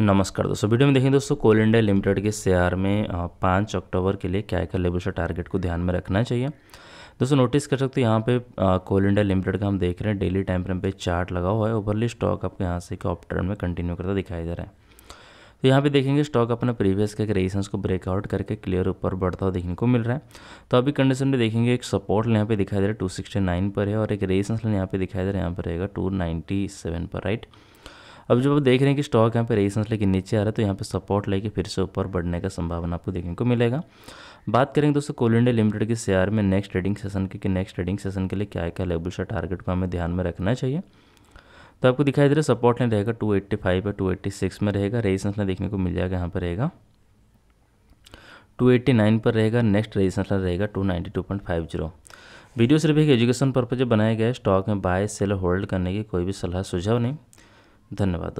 नमस्कार दोस्तों वीडियो में देखें दोस्तों कोल इंडिया लिमिटेड के शेयर में पाँच अक्टूबर के लिए क्या क्या लेवल टारगेट को ध्यान में रखना चाहिए दोस्तों नोटिस कर सकते हो यहाँ पे कोल इंडिया लिमिटेड का हम देख रहे हैं डेली टाइम फ्रेम पे चार्ट लगा हुआ है ओवरली स्टॉक आपके यहाँ से एक ऑप में कंटिन्यू करता दिखाई दे रहा है तो यहाँ पे देखेंगे स्टॉक अपने प्रीवियस के रेजिस्टेंस को ब्रेकआउट करके क्लियर ऊपर बढ़ता हुआ देखने को मिल रहा है तो अभी कंडीशन में देखेंगे एक सपोर्ट यहाँ पे दिखाई दे रहा है टू पर है और एक रेजिस्टेंस यहाँ पे दिखाई दे रहा है यहाँ पर रहेगा टू पर राइट right? अब जब आप देख रहे हैं कि स्टॉक यहाँ पे रेजिस्टेंस लेके नीचे आ रहा है तो यहाँ पे सपोर्ट लेके फिर से ऊपर बढ़ने का संभावना आपको देखने को मिलेगा बात करेंगे दोस्तों कोल इंडिया लिमिटेड के शेयर में नेक्स्ट ट्रेडिंग सेशन के कि नेक्स्ट ट्रेडिंग सेशन के लिए क्या क्या लेबल और टारगेट को हमें ध्यान में रखना चाहिए तो आपको दिखाई दे रहा है सपोर्ट नहीं रहेगा टू एट्टी फाइव या टू एट्टी सिक्स में रहेगा रेजिस्टेंस लाइन देखने को मिल जाएगा यहाँ पर रहेगा टू एट्टी नाइन पर रहेगा नेक्स्ट रेजिस्टेंस लाइन रहेगा two ninety two point five zero video सिर्फ एक एजुकेशन पर्पज बनाया गया है स्टॉक में बाय सेल होल्ड करने की कोई भी सलाह सुझाव नहीं ¿De dónde